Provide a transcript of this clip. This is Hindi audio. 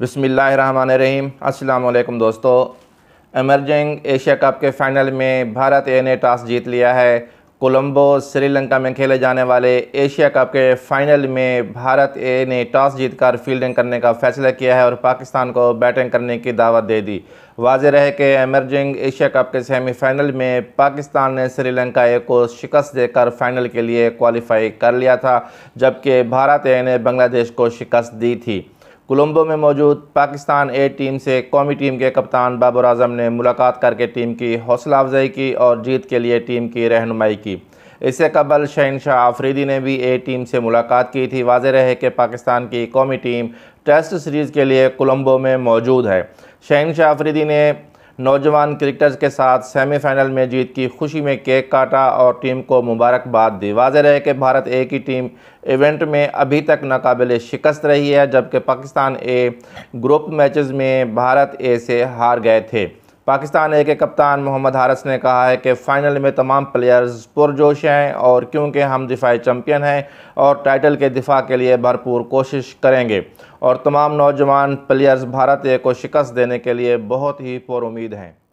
बसमीम् अल्लाम दोस्तों एमरजिंग एशिया कप के फ़ाइनल में भारत ए ने टॉस जीत लिया है कोलंबो श्रीलंका में खेले जाने वाले एशिया कप के फ़ाइनल में भारत ए ने टॉस जीतकर फील्डिंग करने का फ़ैसला किया है और पाकिस्तान को बैटिंग करने की दावत दे दी वाज रहे कि एमरजिंग एशिया कप के सेमीफाइनल में पाकिस्तान ने श्रीलंका ए को शिकस्त देकर फ़ाइनल के लिए क्वालिफाई कर लिया था जबकि भारत ए ने बांग्लादेश को शिकस्त दी थी कोलंबो में मौजूद पाकिस्तान ए टीम से कौमी टीम के कप्तान बाबर आजम ने मुलाकात करके टीम की हौसला अफजाई की और जीत के लिए टीम की रहनुमाई की इससे कबल शहनशाह आफरीदी ने भी ए टीम से मुलाकात की थी वाजह रहे कि पाकिस्तान की कौमी टीम टेस्ट सीरीज़ के लिए कोलंबो में मौजूद है शहनशाह आफरीदी ने नौजवान क्रिकेटर्स के साथ सेमीफाइनल में जीत की खुशी में केक काटा और टीम को मुबारकबाद दी वाजह है कि भारत ए की टीम इवेंट में अभी तक नाकबिल शिकस्त रही है जबकि पाकिस्तान ए ग्रुप मैचेस में भारत ए से हार गए थे पाकिस्तान ए के कप्तान मोहम्मद हारस ने कहा है कि फ़ाइनल में तमाम प्लेयर्स पुरजोश हैं और क्योंकि हम दिफाई चैम्पियन हैं और टाइटल के दिफा के लिए भरपूर कोशिश करेंगे और तमाम नौजवान प्लेयर्स भारत ए को शिकस्त देने के लिए बहुत ही पुरुद हैं